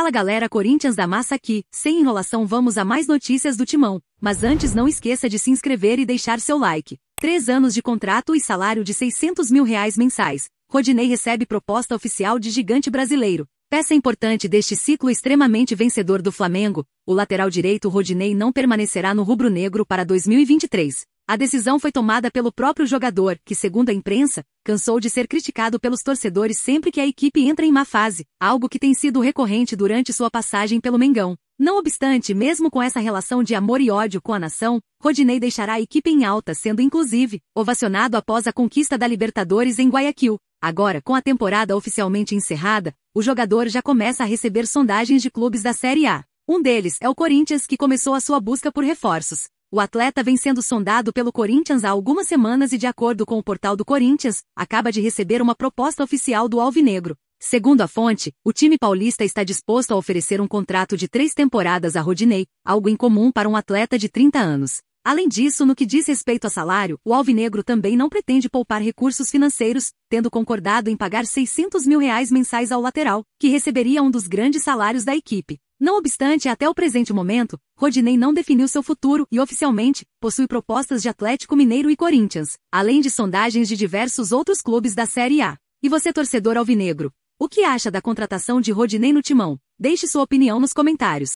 Fala galera Corinthians da Massa aqui, sem enrolação vamos a mais notícias do Timão, mas antes não esqueça de se inscrever e deixar seu like. Três anos de contrato e salário de 600 mil reais mensais. Rodinei recebe proposta oficial de gigante brasileiro. Peça importante deste ciclo extremamente vencedor do Flamengo, o lateral direito Rodinei não permanecerá no rubro-negro para 2023. A decisão foi tomada pelo próprio jogador, que, segundo a imprensa, cansou de ser criticado pelos torcedores sempre que a equipe entra em má fase, algo que tem sido recorrente durante sua passagem pelo Mengão. Não obstante, mesmo com essa relação de amor e ódio com a nação, Rodinei deixará a equipe em alta, sendo inclusive ovacionado após a conquista da Libertadores em Guayaquil. Agora, com a temporada oficialmente encerrada, o jogador já começa a receber sondagens de clubes da Série A. Um deles é o Corinthians, que começou a sua busca por reforços. O atleta vem sendo sondado pelo Corinthians há algumas semanas e, de acordo com o portal do Corinthians, acaba de receber uma proposta oficial do Alvinegro. Segundo a fonte, o time paulista está disposto a oferecer um contrato de três temporadas a Rodinei, algo incomum para um atleta de 30 anos. Além disso, no que diz respeito a salário, o Alvinegro também não pretende poupar recursos financeiros, tendo concordado em pagar 600 mil reais mensais ao lateral, que receberia um dos grandes salários da equipe. Não obstante, até o presente momento, Rodinei não definiu seu futuro e oficialmente possui propostas de Atlético Mineiro e Corinthians, além de sondagens de diversos outros clubes da Série A. E você, torcedor alvinegro, o que acha da contratação de Rodinei no timão? Deixe sua opinião nos comentários.